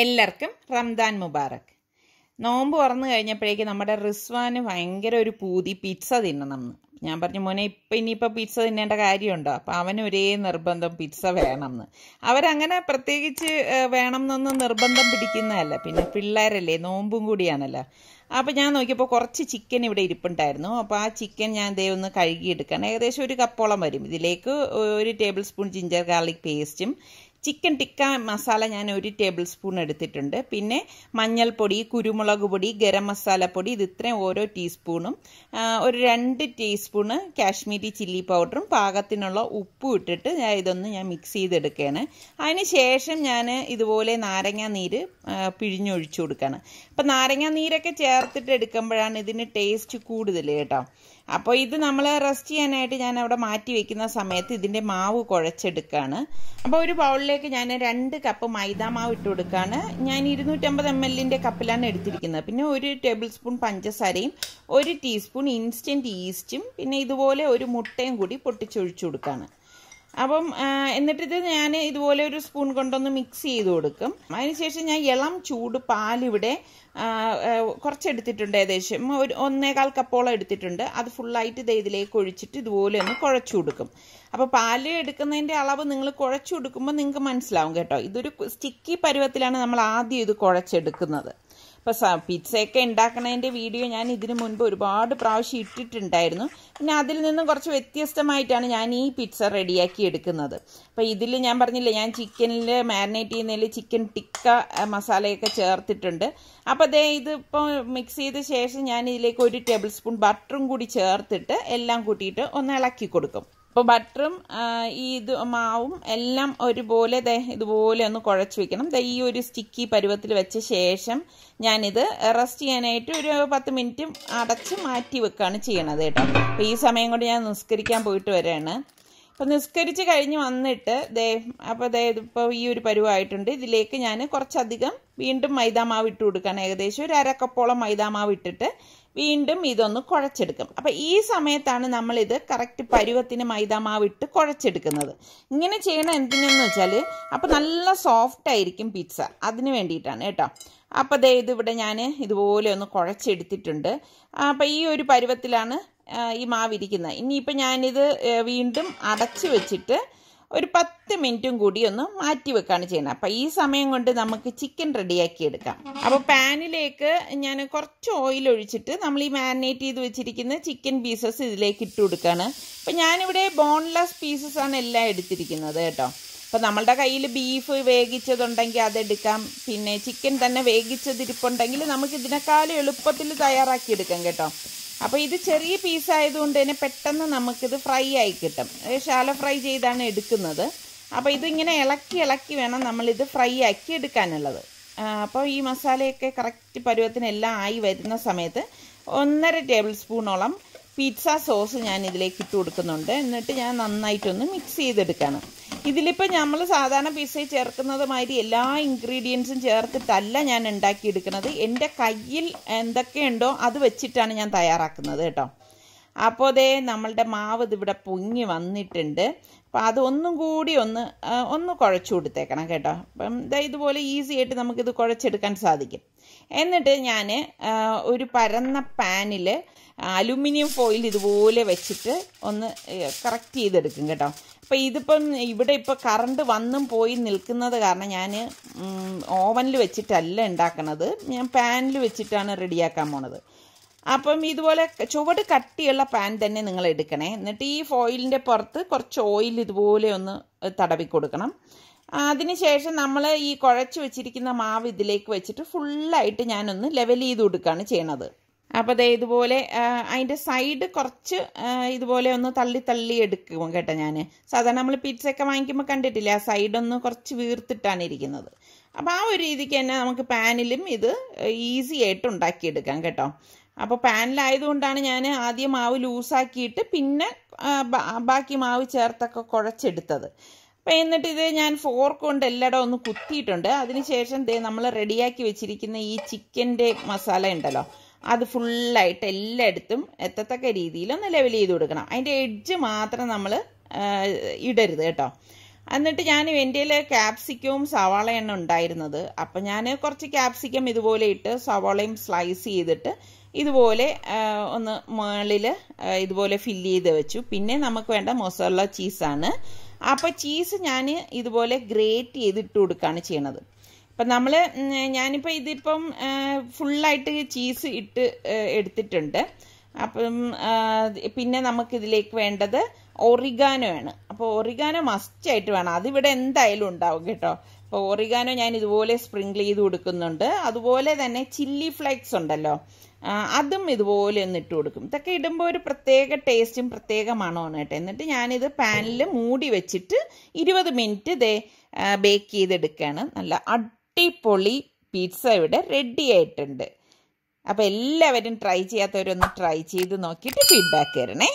എല്ലാവർക്കും റംദാൻ മുബാറക് നോമ്പ് തുറന്നു കഴിഞ്ഞപ്പോഴേക്കും നമ്മുടെ റിസ്വാന് ഭയങ്കര ഒരു പൂതി പിസ്സ തിന്നണം എന്ന് ഞാൻ പറഞ്ഞു മോനെ ഇപ്പം ഇനിയിപ്പോൾ പിസ്സ തിന്നേണ്ട കാര്യമുണ്ടോ അപ്പം അവനൊരേ നിർബന്ധം പിസ്സ വേണം എന്ന് അവരങ്ങനെ പ്രത്യേകിച്ച് വേണം എന്നൊന്നും നിർബന്ധം പിടിക്കുന്നതല്ല പിന്നെ പിള്ളേരല്ലേ നോമ്പും കൂടിയാണല്ലോ അപ്പോൾ ഞാൻ നോക്കിയപ്പോൾ കുറച്ച് ചിക്കൻ ഇവിടെ ഇരിപ്പുണ്ടായിരുന്നു അപ്പോൾ ആ ചിക്കൻ ഞാൻ ദേ ഒന്ന് കഴുകിയെടുക്കണം ഏകദേശം ഒരു കപ്പോളം വരും ഇതിലേക്ക് ഒരു ടേബിൾ സ്പൂൺ ജിഞ്ചർ ഗാർലിക് പേസ്റ്റും ചിക്കൻ ടിക്ക മസാല ഞാൻ ഒരു ടേബിൾ സ്പൂൺ എടുത്തിട്ടുണ്ട് പിന്നെ മഞ്ഞൾപ്പൊടി കുരുമുളക് പൊടി ഗരം മസാലപ്പൊടി ഇത് ഇത്രയും ഓരോ ടീസ്പൂണും ഒരു രണ്ട് ടീസ്പൂണ് കാശ്മീരി ചില്ലി പൗഡറും പാകത്തിനുള്ള ഉപ്പും ഇട്ടിട്ട് ഞാൻ ഇതൊന്ന് ഞാൻ മിക്സ് ചെയ്തെടുക്കുകയാണ് അതിന് ശേഷം ഞാൻ ഇതുപോലെ നാരങ്ങ നീര് പിഴിഞ്ഞൊഴിച്ചു കൊടുക്കുകയാണ് അപ്പം നാരങ്ങ നീരൊക്കെ ചേർത്തിട്ട് എടുക്കുമ്പോഴാണ് ഇതിന് ടേസ്റ്റ് കൂടുതൽ കേട്ടോ അപ്പോൾ ഇത് നമ്മൾ റെസ്റ്റ് ചെയ്യാനായിട്ട് ഞാൻ അവിടെ മാറ്റി വെക്കുന്ന സമയത്ത് ഇതിൻ്റെ മാവ് കുഴച്ചെടുക്കുകയാണ് അപ്പോൾ ഒരു ബൗളിലേക്ക് ഞാൻ രണ്ട് കപ്പ് മൈദ മാവ് ഇട്ട് കൊടുക്കുകയാണ് ഞാൻ ഇരുന്നൂറ്റമ്പത് എം എല്ലിൻ്റെ കപ്പിലാണ് എടുത്തിരിക്കുന്നത് പിന്നെ ഒരു ടേബിൾ സ്പൂൺ പഞ്ചസാരയും ഒരു ടീസ്പൂൺ ഇൻസ്റ്റൻറ്റ് ഈസ്റ്റും പിന്നെ ഇതുപോലെ ഒരു മുട്ടയും കൂടി പൊട്ടിച്ചൊഴിച്ചു കൊടുക്കുകയാണ് അപ്പം എന്നിട്ടിത് ഞാൻ ഇതുപോലെ ഒരു സ്പൂൺ കൊണ്ടൊന്ന് മിക്സ് ചെയ്ത് കൊടുക്കും അതിനുശേഷം ഞാൻ ഇളം ചൂട് പാലിവിടെ കുറച്ചെടുത്തിട്ടുണ്ട് ഏകദേശം ഒരു ഒന്നേകാൽ കപ്പോളം എടുത്തിട്ടുണ്ട് അത് ഫുള്ളായിട്ട് ഇത് ഇതിലേക്ക് ഒഴിച്ചിട്ട് ഇതുപോലെ ഒന്ന് കുഴച്ചു കൊടുക്കും അപ്പോൾ പാല് എടുക്കുന്നതിൻ്റെ അളവ് നിങ്ങൾ കുഴച്ചു കൊടുക്കുമ്പോൾ നിങ്ങൾക്ക് മനസ്സിലാവും കേട്ടോ ഇതൊരു സ്റ്റിക്കി പരുവത്തിലാണ് നമ്മൾ ആദ്യം ഇത് കുഴച്ചെടുക്കുന്നത് ഇപ്പോൾ പിസ്സയൊക്കെ ഉണ്ടാക്കണതിൻ്റെ വീഡിയോ ഞാൻ ഇതിനു മുൻപ് ഒരുപാട് പ്രാവശ്യം ഇട്ടിട്ടുണ്ടായിരുന്നു പിന്നെ അതിൽ നിന്നും കുറച്ച് വ്യത്യസ്തമായിട്ടാണ് ഞാൻ ഈ പിസ്സ റെഡിയാക്കി എടുക്കുന്നത് അപ്പോൾ ഇതിൽ ഞാൻ പറഞ്ഞില്ലേ ഞാൻ ചിക്കനിൽ മാരിനേറ്റ് ചെയ്യുന്നതിൽ ചിക്കൻ ടിക്ക മസാലയൊക്കെ ചേർത്തിട്ടുണ്ട് അപ്പോൾ അതേ ഇതിപ്പോൾ മിക്സ് ചെയ്ത ശേഷം ഞാൻ ഇതിലേക്ക് ഒരു ടേബിൾ സ്പൂൺ ബട്ടറും കൂടി ചേർത്തിട്ട് എല്ലാം കൂട്ടിയിട്ട് ഒന്ന് ഇളക്കി കൊടുക്കും അപ്പോൾ ബട്ടറും ഈ ഇത് മാവും എല്ലാം ഒരുപോലെ ദേ ഇതുപോലെ ഒന്ന് കുഴച്ച് വെക്കണം ദേ ഈ ഒരു സ്റ്റിക്കി പരുവത്തിൽ വെച്ച ശേഷം ഞാനിത് റെസ്റ്റ് ചെയ്യാനായിട്ട് ഒരു പത്ത് മിനിറ്റ് അടച്ച് മാറ്റി വെക്കുകയാണ് ചെയ്യണത് കേട്ടോ അപ്പോൾ ഈ സമയം കൊണ്ട് ഞാൻ നിസ്കരിക്കാൻ പോയിട്ട് വരികയാണ് അപ്പോൾ നിസ്കരിച്ച് കഴിഞ്ഞ് വന്നിട്ട് ദേ അപ്പോൾ ദേ ഇപ്പോൾ ഈ ഒരു പരുവായിട്ടുണ്ട് ഇതിലേക്ക് ഞാൻ കുറച്ചധികം വീണ്ടും മൈദാമാവ് ഇട്ട് കൊടുക്കുകയാണ് ഏകദേശം ഒരു അരക്കപ്പോളം മൈദാമാവ് ഇട്ടിട്ട് വീണ്ടും ഇതൊന്ന് കുഴച്ചെടുക്കും അപ്പം ഈ സമയത്താണ് നമ്മളിത് കറക്റ്റ് പരുവത്തിന് മാവിട്ട് കുഴച്ചെടുക്കുന്നത് ഇങ്ങനെ ചെയ്യണം എന്തിനെന്ന് വെച്ചാൽ അപ്പോൾ നല്ല സോഫ്റ്റ് ആയിരിക്കും പിസ്സ അതിന് വേണ്ടിയിട്ടാണ് കേട്ടോ അപ്പോൾ ദേ ഇവിടെ ഞാൻ ഇതുപോലെ ഒന്ന് കുഴച്ചെടുത്തിട്ടുണ്ട് അപ്പം ഈ ഒരു പരുവത്തിലാണ് ഈ മാവിരിക്കുന്നത് ഇനിയിപ്പോൾ ഞാനിത് വീണ്ടും അടച്ചു വെച്ചിട്ട് ഒരു പത്ത് മിനിറ്റും കൂടി ഒന്ന് മാറ്റി വെക്കുകയാണ് ചെയ്യുന്നത് അപ്പോൾ ഈ സമയം കൊണ്ട് നമുക്ക് ചിക്കൻ റെഡിയാക്കി എടുക്കാം അപ്പോൾ പാനിലേക്ക് ഞാൻ കുറച്ച് ഓയിൽ ഒഴിച്ചിട്ട് നമ്മൾ ഈ മാരിനേറ്റ് ചെയ്ത് വെച്ചിരിക്കുന്ന ചിക്കൻ പീസസ് ഇതിലേക്ക് ഇട്ട് കൊടുക്കുകയാണ് അപ്പോൾ ഞാനിവിടെ ബോൺലെസ് പീസസ് ആണ് എല്ലാം എടുത്തിരിക്കുന്നത് കേട്ടോ അപ്പോൾ നമ്മളുടെ കയ്യിൽ ബീഫ് വേഗിച്ചതുണ്ടെങ്കിൽ അതെടുക്കാം പിന്നെ ചിക്കൻ തന്നെ വേഗിച്ചതിരിപ്പുണ്ടെങ്കിൽ നമുക്ക് ഇതിനേക്കാളും എളുപ്പത്തിൽ തയ്യാറാക്കി എടുക്കാം കേട്ടോ അപ്പോൾ ഇത് ചെറിയ പീസ് ആയതുകൊണ്ട് തന്നെ പെട്ടെന്ന് നമുക്കിത് ഫ്രൈ ആയി കിട്ടും ശാല ഫ്രൈ ചെയ്താണ് എടുക്കുന്നത് അപ്പോൾ ഇതിങ്ങനെ ഇളക്കി ഇളക്കി വേണം നമ്മളിത് ഫ്രൈ ആക്കി എടുക്കാനുള്ളത് അപ്പോൾ ഈ മസാലയൊക്കെ കറക്റ്റ് പരുവത്തിനെല്ലാം ആയി വരുന്ന സമയത്ത് ഒന്നര ടേബിൾ സ്പൂണോളം പിസ്സ സോസ് ഞാൻ ഇതിലേക്ക് ഇട്ട് കൊടുക്കുന്നുണ്ട് എന്നിട്ട് ഞാൻ നന്നായിട്ടൊന്ന് മിക്സ് ചെയ്തെടുക്കണം ഇതിലിപ്പോൾ നമ്മൾ സാധാരണ പിസയിൽ ചേർക്കുന്നത് മാതിരി എല്ലാ ഇൻഗ്രീഡിയൻസും ചേർത്തിട്ടല്ല ഞാൻ ഉണ്ടാക്കിയെടുക്കുന്നത് എൻ്റെ കയ്യിൽ എന്തൊക്കെയുണ്ടോ അത് വെച്ചിട്ടാണ് ഞാൻ തയ്യാറാക്കുന്നത് കേട്ടോ അപ്പോൾ അതേ നമ്മളുടെ മാവ് ഇതിവിടെ പൊങ്ങി വന്നിട്ടുണ്ട് അപ്പോൾ അതൊന്നും കൂടി ഒന്ന് ഒന്ന് കുഴച്ചു കൊടുത്തേക്കണം കേട്ടോ അപ്പം ഇതുപോലെ ഈസി ആയിട്ട് നമുക്കിത് കുഴച്ചെടുക്കാൻ സാധിക്കും എന്നിട്ട് ഞാൻ ഒരു പരന്ന പാനിൽ അലുമിനിയം ഫോയിൽ ഇതുപോലെ വെച്ചിട്ട് ഒന്ന് കറക്റ്റ് ചെയ്തെടുക്കും കേട്ടോ അപ്പോൾ ഇതിപ്പം ഇവിടെ ഇപ്പോൾ കറണ്ട് വന്നും പോയി നിൽക്കുന്നത് കാരണം ഞാൻ ഓവനിൽ വെച്ചിട്ടല്ല ഉണ്ടാക്കണത് ഞാൻ പാനിൽ വെച്ചിട്ടാണ് റെഡിയാക്കാൻ പോണത് അപ്പം ഇതുപോലെ ചുവട് കട്ടിയുള്ള പാൻ തന്നെ നിങ്ങൾ എടുക്കണേ എന്നിട്ട് ഈ ഫോയിലിൻ്റെ പുറത്ത് കുറച്ച് ഓയിൽ ഇതുപോലെ ഒന്ന് തടവി കൊടുക്കണം അതിനുശേഷം നമ്മൾ ഈ കുഴച്ച് വെച്ചിരിക്കുന്ന മാവ് ഇതിലേക്ക് വെച്ചിട്ട് ഫുള്ളായിട്ട് ഞാനൊന്ന് ലെവൽ ചെയ്ത് കൊടുക്കുകയാണ് ചെയ്യണത് അപ്പോൾ അതേ ഇതുപോലെ അതിൻ്റെ സൈഡ് കുറച്ച് ഇതുപോലെ ഒന്ന് തള്ളി തള്ളി എടുക്കും കേട്ടോ ഞാൻ സാധാരണ നമ്മൾ പിറ്റ്സൊക്കെ വാങ്ങിക്കുമ്പോൾ കണ്ടിട്ടില്ല ആ സൈഡൊന്ന് കുറച്ച് വീർത്തിട്ടാണ് ഇരിക്കുന്നത് അപ്പോൾ ആ ഒരു രീതിക്ക് തന്നെ നമുക്ക് പാനിലും ഇത് ഈസി ആയിട്ട് ഉണ്ടാക്കിയെടുക്കാം കേട്ടോ അപ്പോൾ പാനിലായതുകൊണ്ടാണ് ഞാൻ ആദ്യം മാവ് ലൂസാക്കിയിട്ട് പിന്നെ ബാക്കി മാവ് ചേർത്തൊക്കെ കുഴച്ചെടുത്തത് അപ്പോൾ എന്നിട്ട് ഇത് ഞാൻ ഫോർക്ക് കൊണ്ട് എല്ലായിടം ഒന്ന് കുത്തിയിട്ടുണ്ട് അതിനുശേഷം ദേ നമ്മൾ റെഡിയാക്കി വെച്ചിരിക്കുന്ന ഈ ചിക്കൻ്റെ മസാല ഉണ്ടല്ലോ അത് ഫുള്ളായിട്ട് എല്ലായിടത്തും എത്തത്തക്ക രീതിയിൽ ഒന്ന് ലെവൽ ചെയ്ത് കൊടുക്കണം അതിൻ്റെ എഡ്ജ് മാത്രം നമ്മൾ ഇടരുത് കേട്ടോ എന്നിട്ട് ഞാൻ എൻ്റെ ക്യാപ്സിക്കവും എണ്ണ ഉണ്ടായിരുന്നത് അപ്പം ഞാൻ കുറച്ച് ക്യാപ്സിക്കം ഇതുപോലെ ഇട്ട് സവാളയും സ്ലൈസ് ചെയ്തിട്ട് ഇതുപോലെ ഒന്ന് മുകളിൽ ഇതുപോലെ ഫില്ല് ചെയ്ത് വെച്ചു പിന്നെ നമുക്ക് വേണ്ട മൊസറല ചീസാണ് അപ്പോൾ ചീസ് ഞാൻ ഇതുപോലെ ഗ്രേറ്റ് ചെയ്തിട്ട് കൊടുക്കുകയാണ് ചെയ്യണത് അപ്പം നമ്മൾ ഞാനിപ്പോൾ ഇതിപ്പം ഫുള്ളായിട്ട് ചീസ് ഇട്ട് എടുത്തിട്ടുണ്ട് അപ്പം പിന്നെ നമുക്കിതിലേക്ക് വേണ്ടത് ഒറിഗാനോ ആണ് അപ്പോൾ ഒറിഗാനോ മസ്റ്റായിട്ട് വേണം അതിവിടെ എന്തായാലും ഉണ്ടാവും കേട്ടോ അപ്പോൾ ഒറിഗാനോ ഞാൻ ഇതുപോലെ സ്പ്രിങ്കിൾ ചെയ്ത് കൊടുക്കുന്നുണ്ട് അതുപോലെ തന്നെ ചില്ലി ഫ്ലേക്സ് ഉണ്ടല്ലോ അതും ഇതുപോലെ ഒന്ന് ഇട്ട് കൊടുക്കും ഇതൊക്കെ ഇടുമ്പോൾ ഒരു പ്രത്യേക ടേസ്റ്റും പ്രത്യേക മണമാണ് കേട്ടോ എന്നിട്ട് ഞാനിത് പാനിൽ മൂടി വെച്ചിട്ട് ഇരുപത് മിനിറ്റ് ഇതേ ബേക്ക് ചെയ്തെടുക്കുകയാണ് നല്ല അടിപൊളി പിസ്സ ഇവിടെ റെഡി ആയിട്ടുണ്ട് അപ്പോൾ എല്ലാവരും ട്രൈ ചെയ്യാത്തവരൊന്ന് ട്രൈ ചെയ്ത് നോക്കിയിട്ട് ഫീഡ്ബാക്ക് തരണേ